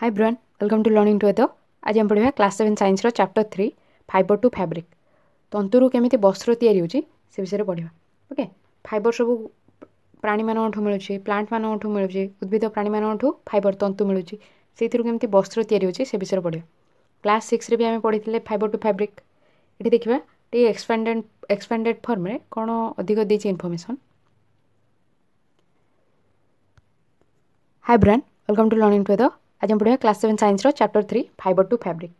हाय ब्रुआन welcome to learning to एथ आज आम पढ़ा क्लास सेवेन सैन्सर chapter three fibre to fabric तंतुरु केमी वस्त्र यायी पढ़ा ओके फाइबर सब प्राणी मानू मिलूँ प्लांट मानू मिलूँ उद्भिद प्राणी मानू फाइबर तंतु मिलूँ से केमी वस्त्र यायी पढ़ा क्लास सिक्स भी आम पढ़ी फाइबर टू फैब्रिक ये देखा टे एक्सपैंडेड एक्सपांडेड फर्म्रे कौन अधिक देती इनफर्मेसन हाय ब्रांड welcome to learning to the ଆଜି ଆମେ ପଢ଼ିବା କ୍ଲାସ୍ ସେଭେନ୍ ସାଇନ୍ସର chapter three fibre to fabric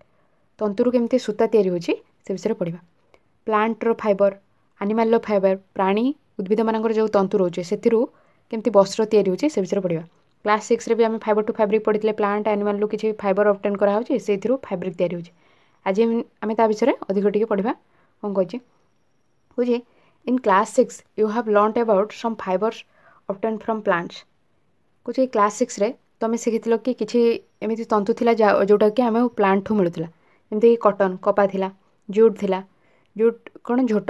ତନ୍ତୁରୁ କେମିତି ସୂତା ତିଆରି ହେଉଛି ସେ ବିଷୟରେ ପଢ଼ିବା ପ୍ଲାଣ୍ଟର ଫାଇବର ଆନିମାଲର ଫାଇବର ପ୍ରାଣୀ ଉଦ୍ଭିଦମାନଙ୍କର ଯେଉଁ ତନ୍ତୁ ରହୁଛି ସେଥିରୁ କେମିତି ବସ୍ତ୍ର ତିଆରି ହେଉଛି ସେ ବିଷୟରେ ପଢ଼ିବା କ୍ଲାସ୍ ସିକ୍ସରେ ବି ଆମେ ଫାଇବର ଟୁ ଫ୍ୟାବ୍ରିକ୍ ପଢ଼ିଥିଲେ ପ୍ଲାଣ୍ଟ ଆନିମାଲରୁ କିଛି ଫାଇବର ଅବଟେନ୍ କରାହେଉଛି ସେଇଥିରୁ ଫ୍ୟାବ୍ରିକ୍ ତିଆରି ହେଉଛି ଆଜି ଆମେ ତା ବିଷୟରେ ଅଧିକ ଟିକେ ପଢ଼ିବା କ'ଣ କହୁଛି ହେଉଛି in class six you have learn about some fibres obtain from plants କହୁଛି କ୍ଲାସ୍ ସିକ୍ସରେ ତ ଆମେ ଶିଖିଥିଲୁ କି କିଛି ଏମିତି ତନ୍ତୁ ଥିଲା ଯେଉଁଟାକି ଆମେ ପ୍ଲାଣ୍ଟଠୁ ମିଳୁଥିଲା ଯେମିତିକି କଟନ୍ କପା ଥିଲା ଜୁଟ୍ ଥିଲା ଜୁଟ୍ କ'ଣ ଝୋଟ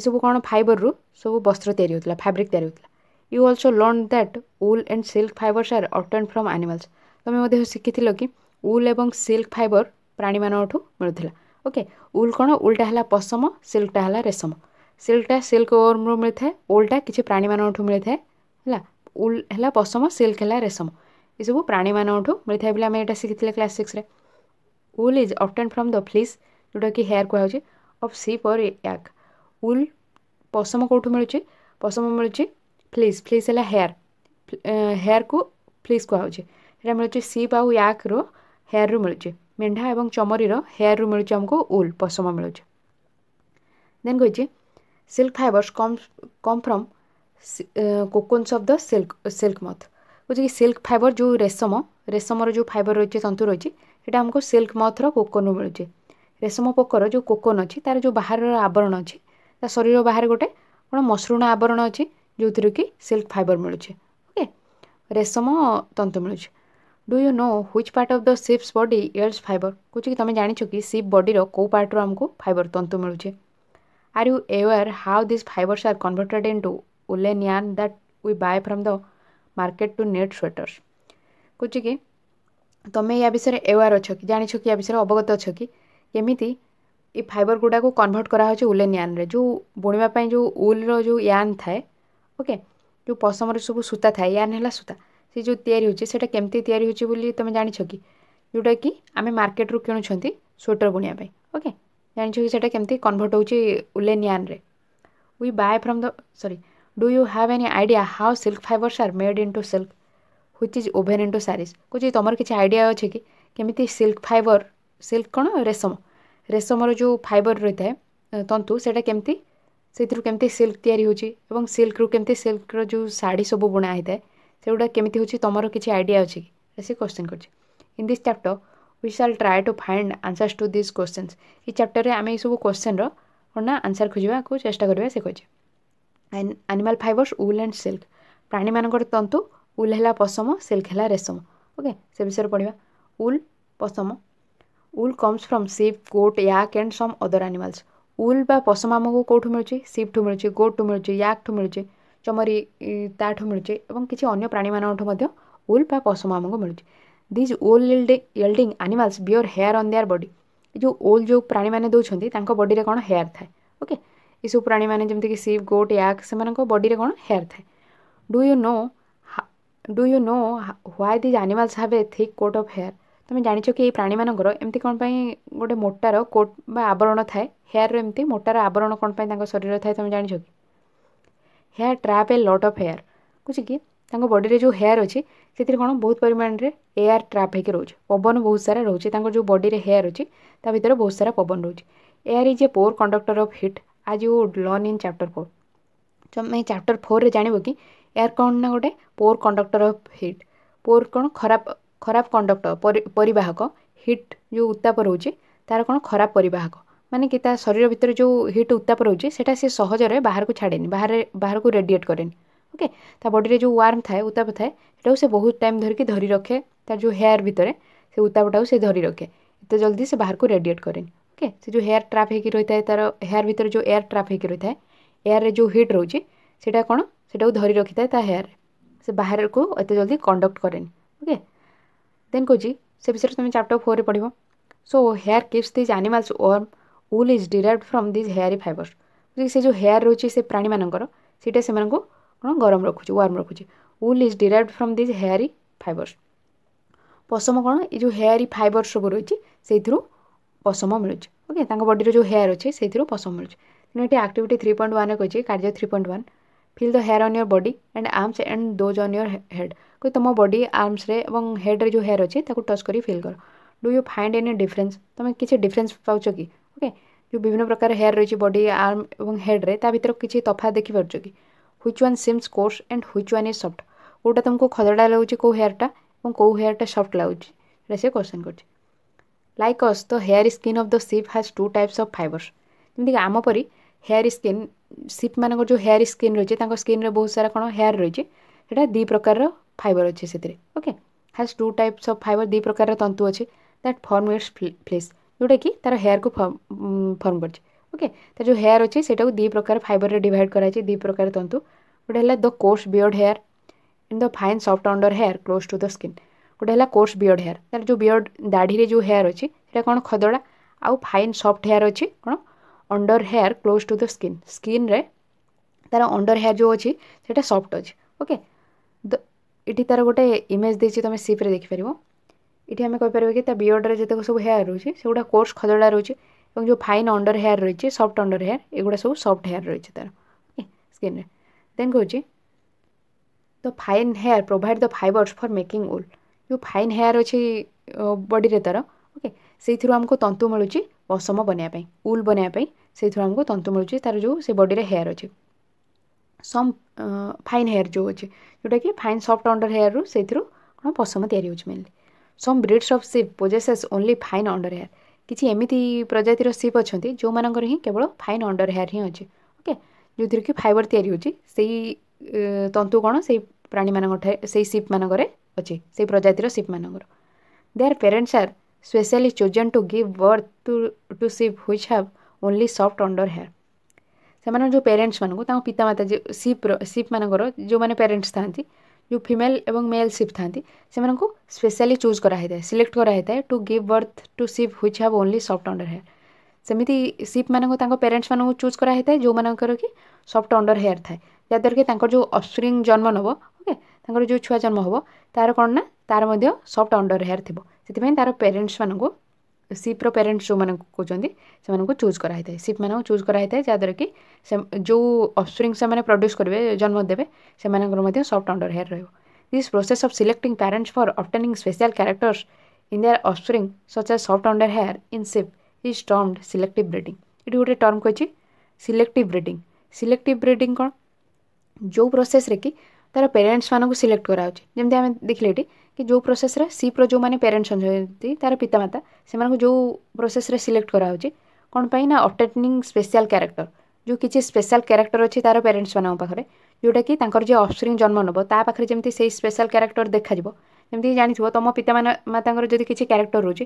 ଏସବୁ କ'ଣ ଫାଇବରରୁ ସବୁ ବସ୍ତ୍ର ତିଆରି ହେଉଥିଲା ଫ୍ୟାବ୍ରିକ୍ ତିଆରି ହେଉଥିଲା you also learn that wool and silk fibres are obtain from animals ତମେ ମଧ୍ୟ ଶିଖିଥିଲ କି ଉଲ୍ ଏବଂ ସିଲ୍କ ଫାଇବର ପ୍ରାଣୀମାନଙ୍କଠୁ ମିଳୁଥିଲା ଓକେ ଉଲ୍ କ'ଣ ଉଲ୍ଟା ହେଲା ପଶମ ସିଲ୍କଟା ହେଲା ରେଶମ ସିଲ୍କଟା ସିଲ୍କ ଓର୍ମରୁ ମିଳିଥାଏ ଉଲ୍ଟା କିଛି ପ୍ରାଣୀମାନଙ୍କଠୁ ମିଳିଥାଏ ହେଲା ଉଲ୍ ହେଲା ପଶମ ସିଲ୍କ ହେଲା ରେଶମ ये सब प्राणी मानू मिलता है आम यहाँ शिखी थे class six wool is obtain from the fleece जोटा कि हेयर कहु अफ सी पर याक उल पशम कौट मिलू पशम मिलूँ फ्लिज फ्लिज है हेयर हेयर को फ्लिज कहुचा मिलू सीप आउ या हेयर रू मिलू मेढ़ा और चमरी रेयर रु मिलू आमको उल पशम मिलूँ देन कही silk fibres come come from cocoons of the silk silk moth ହେଉଛି କି ସିଲ୍କ ଫାଇବର ଯେଉଁ ରେଶମ ରେଶମର ଯେଉଁ ଫାଇବର ରହିଛି ତନ୍ତୁ ରହିଛି ସେଇଟା ଆମକୁ ସିଲ୍କ ମଥର କୋକନରୁ ମିଳୁଛି ରେଶମ ପୋକର ଯେଉଁ କୋକନ ଅଛି ତା'ର ଯେଉଁ ବାହାରର ଆବରଣ ଅଛି ତା ଶରୀର ବାହାରେ ଗୋଟେ କ'ଣ ମସୃଣ ଆବରଣ ଅଛି ଯେଉଁଥିରୁ କି ସିଲ୍କ ଫାଇବର ମିଳୁଛି ଓକେ ରେଶମ ତନ୍ତୁ ମିଳୁଛି do you know which part of the sheep's body yields fibre କହୁଛି କି ତୁମେ ଜାଣିଛ କି ସିପ୍ ବଡିର କେଉଁ ପାର୍ଟରୁ ଆମକୁ ଫାଇବର ତନ୍ତୁ ମିଳୁଛି are you aware how this fibres are converted into woollen yarn that we buy from the market to knit sweaters କହୁଛି କି ତୁମେ ୟା ବିଷୟରେ ଆୱେର୍ ଅଛ କି ଜାଣିଛ କି ୟା ବିଷୟରେ ଅବଗତ ଅଛ କି କେମିତି ଏ ଫାଇବର୍ ଗୁଡ଼ାକୁ କନଭର୍ଟ କରାହେଉଛି ଉଲେନ୍ ୟାନ୍ରେ ଯେଉଁ ବୁଣିବା ପାଇଁ ଯେଉଁ ଉଲ୍ର ଯେଉଁ ୟାନ୍ ଥାଏ ଓକେ ଯେଉଁ ପଶମର ସବୁ ସୂତା ଥାଏ ୟାନ୍ ହେଲା ସୂତା ସେ ଯେଉଁ ତିଆରି ହେଉଛି ସେଇଟା କେମିତି ତିଆରି ହେଉଛି ବୋଲି ତୁମେ ଜାଣିଛ କି ଯେଉଁଟାକି ଆମେ ମାର୍କେଟ୍ରୁ କିଣୁଛନ୍ତି ସ୍ୱେଟର୍ ବୁଣିବା ପାଇଁ ଓକେ ଜାଣିଛ କି ସେଇଟା କେମିତି କନଭର୍ଟ ହେଉଛି ଉଲେନ୍ ୟାନ୍ରେ we buy from the sorry Do you have any idea how silk fibers are made into silk which is woven into sarees? କହୁଛି ତୁମର କିଛି ଆଇଡ଼ିଆ ଅଛି କି କେମିତି ସିଲ୍କ ଫାଇବର ସିଲ୍କ କ'ଣ ରେଶମ ରେଶମର ଯେଉଁ ଫାଇବର ରହିଥାଏ ତନ୍ତୁ ସେଇଟା କେମିତି ସେଥିରୁ କେମିତି ସିଲ୍କ ତିଆରି ହେଉଛି ଏବଂ ସିଲ୍କରୁ କେମିତି ସିଲ୍କର ଯେଉଁ ଶାଢ଼ୀ ସବୁ ବୁଣା ହେଇଥାଏ ସେଗୁଡ଼ା କେମିତି ହେଉଛି ତୁମର କିଛି ଆଇଡ଼ିଆ ଅଛି କି ସେ କ୍ୱେଶ୍ଚନ୍ କରୁଛି in this chapter we shall try to find answers to this questions ଏଇ ଚାପ୍ଟରରେ ଆମେ ଏଇସବୁ କ୍ୱେଶ୍ଚନ୍ର କ'ଣ ନା ଆନ୍ସର୍ ଖୋଜିବାକୁ ଚେଷ୍ଟା କରିବା ସେ କହିଛି animal fibres wool and silk ପ୍ରାଣୀମାନଙ୍କର ତନ୍ତୁ ଉଲ୍ ହେଲା ପଶମ ସିଲ୍କ ହେଲା ରେଶମ ଓକେ ସେ ବିଷୟରେ ପଢ଼ିବା ଉଲ୍ ପଶମ wool comes from sheep goat yak and some other animals wool ବା ପଶମ ଆମକୁ କେଉଁଠୁ ମିଳୁଛି ସିପ୍ଠୁ ମିଳୁଛି ଗୋଟ୍ଠୁ ମିଳୁଛି ୟାକ୍ଠୁ ମିଳୁଛି ଚମରି ତାଠୁ ମିଳୁଛି ଏବଂ କିଛି ଅନ୍ୟ ପ୍ରାଣୀମାନଙ୍କଠୁ ମଧ୍ୟ ଉଲ୍ ବା ପଶମ ଆମକୁ ମିଳୁଛି these wool yielding animals bear hair on their body ଯେଉଁ ଓଲ୍ ଯେଉଁ ପ୍ରାଣୀମାନେ ଦେଉଛନ୍ତି ତାଙ୍କ ବଡ଼ିରେ କ'ଣ ହେୟାର୍ ଥାଏ ଓକେ ଏସବୁ ପ୍ରାଣୀମାନେ ଯେମିତିକି ସିପ୍ ଗୋଟ୍ ୟାକ୍ ସେମାନଙ୍କ ବଡ଼ିରେ କ'ଣ ହେୟାର୍ ଥାଏ do you know do you know why these animals have a thick coat of hair ତୁମେ ଜାଣିଛ କି ଏଇ ପ୍ରାଣୀମାନଙ୍କର ଏମିତି କ'ଣ ପାଇଁ ଗୋଟେ ମୋଟାର କୋଟ୍ ବା ଆବରଣ ଥାଏ ହେୟାର୍ର ଏମିତି ମୋଟାର ଆବରଣ କ'ଣ ପାଇଁ ତାଙ୍କ ଶରୀରରେ ଥାଏ ତୁମେ ଜାଣିଛ କି hair trap a lot of hair ବୁଝି କି ତାଙ୍କ ବଡ଼ିରେ ଯେଉଁ ହେୟାର୍ ଅଛି ସେଥିରେ କ'ଣ ବହୁତ ପରିମାଣରେ ଏୟାର୍ ଟ୍ରାପ୍ ହେଇକି ରହୁଛି ପବନ ବହୁତ ସାରା ରହୁଛି ତାଙ୍କର ଯେଉଁ ବଡ଼ିରେ ହେୟାର୍ ଅଛି ତା ଭିତରେ ବହୁତ ସାରା ପବନ ରହୁଛି air is a poor conductor of heat आज you learn in chapter four ତମେ ଚାପ୍ଟର ଫୋର୍ରେ ଜାଣିବ କି ଏହାର କ'ଣ ନା ଗୋଟେ poor conductor of heat poor କ'ଣ ଖରାପ ଖରାପ କଣ୍ଡକ୍ଟର ପରିବାହକ ହିଟ୍ ଯେଉଁ ଉତ୍ତାପ ରହୁଛି ତା'ର କ'ଣ ଖରାପ ପରିବାହକ ମାନେ କି ତା ଶରୀର ଭିତରେ ଯେଉଁ ହିଟ୍ ଉତ୍ତାପ ରହୁଛି ସେଇଟା ସେ ସହଜରେ ବାହାରକୁ ଛାଡ଼େନି ବାହାରେ ବାହାରକୁ ରେଡ଼ିଏଟ୍ କରେନି ଓକେ ତା ବଡ଼ିରେ ଯେଉଁ ୱାର୍ମ ଥାଏ ଉତ୍ତାପ ଥାଏ ସେଟାକୁ ସେ ବହୁତ ଟାଇମ୍ ଧରିକି ଧରି ରଖେ ତାର ଯେଉଁ ହେୟାର୍ ଭିତରେ ସେ ଉତ୍ତାପଟାକୁ ସେ ଧରି ରଖେ ଏତେ ଜଲ୍ଦି ସେ ବାହାରକୁ ରେଡ଼ିଏଟ୍ କରେନି ओके से तो जो हेयर ट्राप हो रही है तार हेयर भितर जो एयर ट्राप हो रही है एयर जो हिट रोचे से कौन से धरी रखी था हेयर से बाहर को ये जल्दी कंडक्ट कैन ओके देन कह से विषय तुम चैप्टर फोर में पढ़ so hair keeps these animals warm wool is derive from these hair fibres से जो हेयर रोचे से प्राणी मानकर सीटा से कौन गरम रखुच्छे वार्म रखुच्छे wool is derive from these hair fibres पशम कौन ये हेयर फाइबर्स सब रही है पशम मिलू ଓକେ ତାଙ୍କ ବଡ଼ିର ଯେଉଁ ହେୟାର୍ ଅଛି ସେଇଥିରୁ ପସନ୍ଦ ମିଳୁଛି ତେଣୁ ଏଠି ଆକ୍ଟିଭିଟି ଥ୍ରୀ ପଏଣ୍ଟ ୱାନ୍ କହିଛି କାର୍ଯ୍ୟ three point one feel the hair on your body and arms and those on your head କହିଲେ ତୁମ ବଡ଼ି ଆର୍ମସ୍ରେ ଏବଂ ହେଡ଼୍ରେ ଯେଉଁ ହେୟାର୍ ଅଛି ତାକୁ ଟଚ୍ କରି ଫିଲ୍ କର do you find any difference ତୁମେ କିଛି ଡିଫରେନ୍ସ ପାଉଛ କି ଓକେ ଯେଉଁ ବିଭିନ୍ନ ପ୍ରକାର ହେୟାର୍ ରହିଛି ବଡ଼ି ଆର୍ମ ଏବଂ ହେଡ଼୍ରେ ତା ଭିତରେ କିଛି ତଫାତ୍ ଦେଖିପାରୁଛ କି which one seems coarse and which one is soft କେଉଁଟା ତୁମକୁ ଖଦଡ଼ା ଲାଗୁଛି କେଉଁ ହେୟାର୍ଟା ଏବଂ କେଉଁ ହେୟାର୍ଟା ସଫ୍ଟ ଲାଗୁଛି ସେଇଟା ସେ କ୍ୱେଶ୍ଚନ୍ କରୁଛି like us the hair skin of the sheep has two types of fibres ଯେମିତିକି ଆମ ପରି ହେୟାର୍ ସ୍କିନ୍ ସିପ୍ମାନଙ୍କର ଯେଉଁ ହେୟାର୍ ସ୍କିନ୍ ରହିଛି ତାଙ୍କ ସ୍କିନ୍ରେ ବହୁତ ସାରା କ'ଣ ହେୟାର୍ ରହିଛି ସେଇଟା ଦୁଇ ପ୍ରକାରର ଫାଇବର୍ ଅଛି ସେଥିରେ okay has two types of fibre ଦୁଇ ପ୍ରକାରର ତନ୍ତୁ ଅଛି ଦ୍ୟାଟ୍ ଫର୍ମ ଇଟ୍ସ ଫ୍ଲେସ୍ ଯେଉଁଟାକି ତା'ର ହେୟାର୍କୁ ଫର୍ମ କରିଛି ଓକେ ତା'ର ଯେଉଁ ହେୟାର୍ ଅଛି ସେଇଟାକୁ ଦୁଇ ପ୍ରକାର ଫାଇବର୍ରେ ଡିଭାଇଡ଼୍ କରାଯାଇଛି ଦୁଇ ପ୍ରକାର ତନ୍ତୁ ଗୋଟେ ହେଲା the coarse beard hair and the fine soft under hair close to the skin ଗୋଟେ ହେଲା କୋର୍ସ ବିୟର୍ଡ଼ ହେୟାର୍ ତା'ର ଯେଉଁ ବିୟର୍ଡ଼ ଦାଢ଼ିରେ ଯେଉଁ ହେୟାର୍ ଅଛି ସେଇଟା କ'ଣ ଖଦଡ଼ା ଆଉ ଫାଇନ୍ ସଫ୍ଟ ହେୟାର୍ ଅଛି କ'ଣ under hair close to the skin ସ୍କିନ୍ରେ ତା'ର ଅଣ୍ଡର ହେୟାର୍ ଯେଉଁ ଅଛି ସେଇଟା ସଫ୍ଟ ଅଛି ଓକେ ଏଠି ତା'ର ଗୋଟେ ଇମେଜ୍ ଦେଇଛି ତୁମେ ସିପ୍ରେ ଦେଖିପାରିବ ଏଠି ଆମେ କହିପାରିବା କି ତା ବିୟର୍ଡ଼ରେ ଯେତେକ ସବୁ ହେୟାର୍ ରହୁଛି ସେଗୁଡ଼ା କୋର୍ସ ଖଦଡ଼ା ରହୁଛି ଏବଂ ଯେଉଁ ଫାଇନ୍ ଅଣ୍ଡର ହେୟାର୍ ରହିଛି ସଫ୍ଟ ଅଣ୍ଡର ହେୟାର୍ ଏଗୁଡ଼ା ସବୁ ସଫ୍ଟ ହେୟାର୍ ରହିଛି ତା'ର ଓକେ ସ୍କିନ୍ରେ ଦେନ୍ କହୁଛି the fine hair provide the fibres for making wool जो फाइन हेयर अच्छे बडी तर ओके से आमको तंतु मिलूँ पशम बनवाई उल बनवाई से आमको तंतु मिलूँ तार जो से बडी हेयर अच्छे सम फाइन हेयर जो अच्छे जोटा कि फाइन सफ्ट अंडर हेयर रू से पशम या mainly some breeds of sheep possesses only fine under hair किसी एमती प्रजातिर सीप अच्छा जो मानक केवल फाइन अंडर हेयर हिं अच्छे ओके जो थी फाइबर या तंतु कौन से प्राणी मान से सीप मानक ଅଛି ସେହି ପ୍ରଜାତିର ସିପ୍ମାନଙ୍କର their parents are specially chosen to give birth to to sheep which have only soft under hair ସେମାନଙ୍କ ଯେଉଁ ପେରେଣ୍ଟସ୍ମାନଙ୍କୁ ତାଙ୍କ ପିତାମାତା ଯେଉଁ ସିପ୍ର ସିପ୍ମାନଙ୍କର ଯେଉଁମାନେ ପେରେଣ୍ଟସ୍ ଥାଆନ୍ତି ଯେଉଁ ଫିମେଲ୍ ଏବଂ ମେଲ୍ ସିପ୍ ଥାଆନ୍ତି ସେମାନଙ୍କୁ ସ୍ପେଶାଲି ଚୁଜ୍ କରାହୋଇଥାଏ ସିଲେକ୍ଟ କରାହୋଇଥାଏ to give birth to sheep which have only soft under hair ସେମିତି ସିପ୍ମାନଙ୍କୁ ତାଙ୍କ ପେରେଣ୍ଟସ୍ମାନଙ୍କୁ ଚୁଜ୍ କରାହୋଇଥାଏ ଯେଉଁମାନଙ୍କର କି ସଫ୍ଟ ଅଣ୍ଡର ହେୟାର୍ ଥାଏ ଯାହାଦ୍ୱାରା କି ତାଙ୍କର ଯେଉଁ ଅଫସ୍ପ୍ରିଙ୍ଗ ଜନ୍ମ ନେବ ଓକେ तर जो छुआ जन्म हम तार कौन ना तार सफ्ट अंडर हेयर थी से तार पेरेन्ट्स मानक सीप्र पेरेन्ट्स जो मैं कहते हैं चूज कराई थे सीप मान चूज कराई थे जहाद्वर कि जो अफ्सरी से प्रड्यूस करेंगे जन्म देते से सफ्ट अंडर हेयर रोक this process of selecting parents for obtaining special characters in their offspring such a soft under hair in sheep is termed select breed ये गोटे टर्म कही सिलेक्ट ब्रिडिंग सिलेक्ट ब्रिडिंग कौन जो process कि ତା'ର ପ୍ୟାରେଣ୍ଟସ୍ମାନଙ୍କୁ select କରାହେଉଛି ଯେମିତି ଆମେ ଦେଖିଲେ ଏଠି କି ଯେଉଁ ପ୍ରୋସେସ୍ରେ ସିପ୍ର ଯେଉଁମାନେ ପ୍ୟାରେଣ୍ଟସ୍ ଅଛନ୍ତି ତା'ର ପିତାମାତା ସେମାନଙ୍କୁ ଯେଉଁ ପ୍ରୋସେସ୍ରେ ସିଲେକ୍ଟ କରାହେଉଛି କ'ଣ ପାଇଁ ନା ଅଟେଣ୍ଡିଂ ସ୍ପେଶାଲ୍ କ୍ୟାରେକ୍ଟର ଯେଉଁ କିଛି ସ୍ପେଶାଲ୍ କ୍ୟାରେକ୍ଟର ଅଛି ତା'ର ପ୍ୟାରେଣ୍ଟସ୍ମାନଙ୍କ ପାଖରେ ଯେଉଁଟାକି ତାଙ୍କର ଯିଏ ଅଫସ୍ପ୍ରିଂ ଜନ୍ମ ନେବ ତା ପାଖରେ ଯେମିତି ସେଇ ସ୍ପେଶାଲ୍ କ୍ୟାରେକ୍ଟର ଦେଖାଯିବ ଯେମିତି ଜାଣିଥିବ ତୁମ ପିତାମାନେ ମାତାଙ୍କର ଯଦି କିଛି କ୍ୟାରେକ୍ଟର ରହୁଛି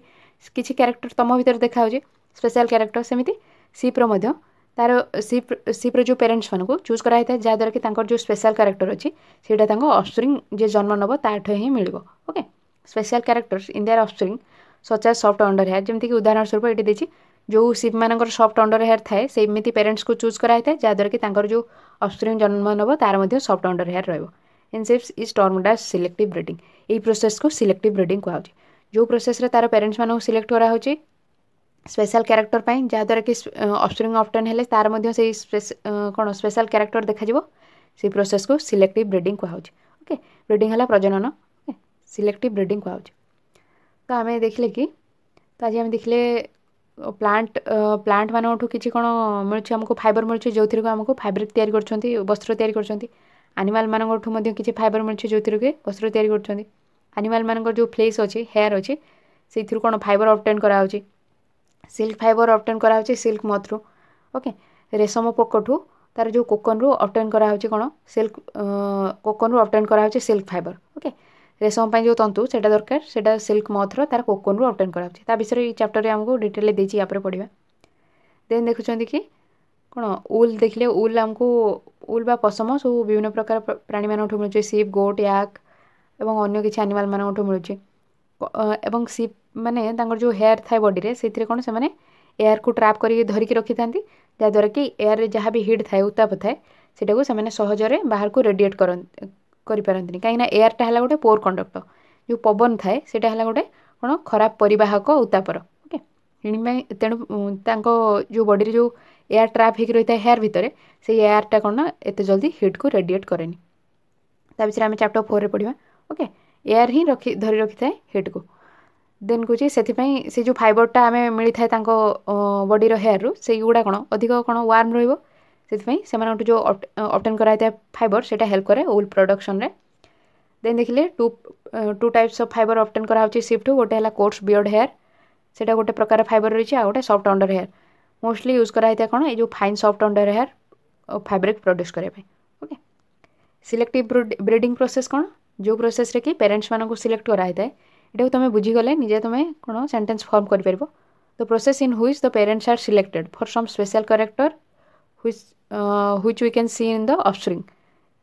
କିଛି କ୍ୟାରେକ୍ଟର ତୁମ ଭିତରେ ଦେଖାହେଉଛି ସ୍ପେଶାଲ୍ କ୍ୟାରେକ୍ଟର ସେମିତି ସିପ୍ର ମଧ୍ୟ तार सीप सीप्र जो पेरेन्ट्स मानक चूज कराई था जहाँ द्वारा कि जो स्पेशल क्यारेक्टर अच्छी सीटा अफस्ट्रिंग जे जन्म नाब ताठ ही मिले okay special characters in their offspring such a soft under hair जमीक उदाहरण स्वरूप ये देखिए जो सीप मान सफ्ट अंडर हेयर थाए से पेरेन्ट्स को चूज कराई है जहाँ द्वारा कि जो अफस्ट्रिंग जन्म नब तार सफ्ट अंडर हेयर रोक in sheeps is termed select breeding यही प्रोसेस को सिलेक्ट ब्रिडिंग कहु जो प्रोसेस तार पेरेन्ट्स मानक सिलेक्ट कराई ସ୍ପେଶାଲ କ୍ୟାରେକ୍ଟର ପାଇଁ ଯାହାଦ୍ୱାରା କି ଅପସ୍ପ୍ରିଙ୍ଗ ଅଫ୍ଟନ୍ ହେଲେ ତା'ର ମଧ୍ୟ ସେଇ କ'ଣ ସ୍ପେଶାଲ କ୍ୟାରେକ୍ଟର ଦେଖାଯିବ ସେଇ ପ୍ରୋସେସ୍କୁ ସିଲେକ୍ଟିଭ୍ ବ୍ରିଡ଼ିଂ କୁହାହେଉଛି ଓକେ ବ୍ରିଡ଼ିଂ ହେଲା ପ୍ରଜନନ ଓକେ ସିଲେକ୍ଟିଭ୍ ବ୍ରିଡ଼ିଂ କୁହାହେଉଛି ତ ଆମେ ଦେଖିଲେ କି ତ ଆଜି ଆମେ ଦେଖିଲେ ପ୍ଲାଣ୍ଟ ପ୍ଲାଣ୍ଟମାନଙ୍କଠୁ କିଛି କ'ଣ ମିଳୁଛି ଆମକୁ ଫାଇବର ମିଳୁଛି ଯେଉଁଥିରେ ଆମକୁ ଫାଇବର ତିଆରି କରୁଛନ୍ତି ବସ୍ତ୍ର ତିଆରି କରୁଛନ୍ତି ଆନିମାଲମାନଙ୍କଠୁ ମଧ୍ୟ କିଛି ଫାଇବର ମିଳୁଛି ଯେଉଁଥିରେ କି ବସ୍ତ୍ର ତିଆରି କରୁଛନ୍ତି ଆନିମାଲମାନଙ୍କର ଯେଉଁ ଫ୍ଲେସ୍ ଅଛି ହେୟାର୍ ଅଛି ସେଇଥିରୁ କ'ଣ ଫାଇବର ଅପ୍ଟେନ୍ କରାହେଉଛି ସିଲ୍କ ଫାଇବର୍ ଅବଟେନ୍ କରାହେଉଛି ସିଲ୍କ ମଥ୍ରୁ ଓକେ ରେଶମ ପୋକଠୁ ତା'ର ଯେଉଁ କୋକନ୍ରୁ ଅବଟେନ୍ କରାହେଉଛି କ'ଣ ସିଲ୍କ କୋକନ୍ରୁ ଅବଟେନ୍ କରାହେଉଛି ସିଲ୍କ ଫାଇବର୍ ଓକେ ରେଶମ ପାଇଁ ଯେଉଁ ତନ୍ତୁ ସେଇଟା ଦରକାର ସେଇଟା ସିଲ୍କ ମଥ୍ର ତା'ର କୋକନ୍ରୁ ଅବଟେନ୍ କରାହେଉଛି ତା ବିଷୟରେ ଏଇ ଚାପ୍ଟର୍ରେ ଆମକୁ ଡିଟେଲ୍ରେ ଦେଇଛି ୟା ପରେ ପଢ଼ିବା ଦେନ୍ ଦେଖୁଛନ୍ତି କି କ'ଣ ଉଲ୍ ଦେଖିଲେ ଉଲ୍ ଆମକୁ ଉଲ୍ ବା ପଶମ ସବୁ ବିଭିନ୍ନ ପ୍ରକାର ପ୍ରାଣୀମାନଙ୍କଠୁ ମିଳୁଛି ସିପ୍ ଗୋଟ୍ ୟାକ୍ ଏବଂ ଅନ୍ୟ କିଛି ଆନିମାଲ୍ମାନଙ୍କଠୁ ମିଳୁଛି ଏବଂ ସି ମାନେ ତାଙ୍କର ଯେଉଁ ହେୟାର୍ ଥାଏ ବଡ଼ିରେ ସେଥିରେ କ'ଣ ସେମାନେ ଏୟାରକୁ ଟ୍ରାପ୍ କରିକି ଧରିକି ରଖିଥାନ୍ତି ଯାହାଦ୍ୱାରା କି ଏୟାରରେ ଯାହା ବି ହିଟ୍ ଥାଏ ଉତ୍ତାପ ଥାଏ ସେଟାକୁ ସେମାନେ ସହଜରେ ବାହାରକୁ ରେଡ଼ିଏଟ୍ କରନ୍ତି କରିପାରନ୍ତିନି କାହିଁକିନା ଏୟାରଟା ହେଲା ଗୋଟେ ପୋର୍ କଣ୍ଡକ୍ଟର ଯେଉଁ ପବନ ଥାଏ ସେଇଟା ହେଲା ଗୋଟେ କ'ଣ ଖରାପ ପରିବାହକ ଉତ୍ତାପର ଓକେ ଏଣିପାଇଁ ତେଣୁ ତାଙ୍କ ଯେଉଁ ବଡ଼ିରେ ଯେଉଁ ଏୟାର ଟ୍ରାପ୍ ହୋଇକି ରହିଥାଏ ହେୟାର ଭିତରେ ସେଇ ଏୟାରଟା କ'ଣ ଏତେ ଜଲ୍ଦି ହିଟ୍କୁ ରେଡ଼ିଏଟ୍ କରେନି ତା ବିଷୟରେ ଆମେ ଚାପ୍ଟର ଫୋର୍ରେ ପଢ଼ିବା ଓକେ एयर हिं रखी धरी रखि था हेड को देन कौन से से जो फाइबरटा आम मिलता है तक बडीर हेयर रु से गुड़ा कौन अधिक कौन वार्म रोक से जो अट अबटेन कराई फाइबर से हेल्प कै उल प्रडक्शन देन देखिले two two types of fibre obtain करा सीफ्ट गोटे है कोर्स बियर्ड हेयर से गोटे प्रकार फाइबर रही है आ गए soft under hair mostly use कराई था कौन ये जो fine soft under hair fabric produce करने ओके सिलेक्टिव ब्रीडिंग प्रोसेस कौन जो ପ୍ରୋସେସ୍ରେ କି ପ୍ୟାରେଣ୍ଟସ୍ମାନଙ୍କୁ ସିଲେକ୍ଟ କରାହୋଇଥାଏ ଏଟାକୁ ତୁମେ ବୁଝିଗଲେ ନିଜେ ତୁମେ କ'ଣ ସେଣ୍ଟେନ୍ସ ଫର୍ମ କରିପାରିବ the process in which the parents are selected for some special character which which we can see in the offspring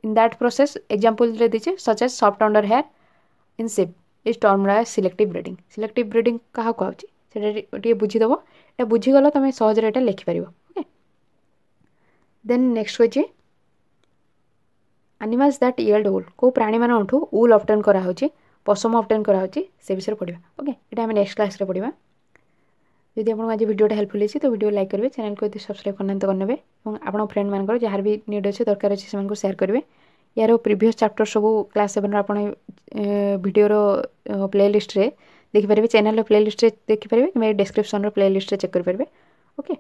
in that process ଏକ୍ଜାମ୍ପଲ୍ରେ ଦେଇଛି such as soft under hair in sheep is termed selective breeding selective breeding କାହାକୁ କୁହାଉଛି ସେଇଟା ଟିକେ ବୁଝିଦେବ ଏଇଟା ବୁଝିଗଲ ତୁମେ ସହଜରେ ଏଇଟା ଲେଖିପାରିବ ଓକେ ଦେନ୍ ନେକ୍ସଟ ହେଉଛି एनिमल्स दैट इल्ड उल कौ प्राणी मानू उल अबटेन कराँ पशम अबटेन कराँ से विषय पढ़ा ओके ये आम नेक्स्ट क्लास में पढ़ा जब आपको आज भिडियोटा हेल्पफुल होती तो भिडियो लाइक करेंगे चैनल को सब्सक्राइब करना तो करेंगे और आप फ्रेंड मैं जहाँ भी निड अच्छे दरकार अच्छे से सेयार करेंगे यार प्रिभस चाप्टर सब क्लास सेवेन आप भिडर प्ले लिस्ट में देखिपर चेल प्ले लिस्ट देखिपर कि डेस्क्रिपन र्ले लिस्ट चेक करेंगे ओके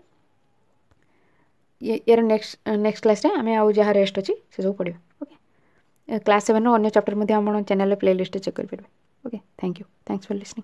यार नेक्स्ट नेक्स्ट क्लास में आम आज जहाँ रेस्ट अच्छे से सब पढ़ा ক্লাস সেভেনর অন্য চ্যাপ্টার মধ্যে আমার চ্যানেলের প্লেলিস্টে চেক করে ফেলবে okay thank you thanks for listening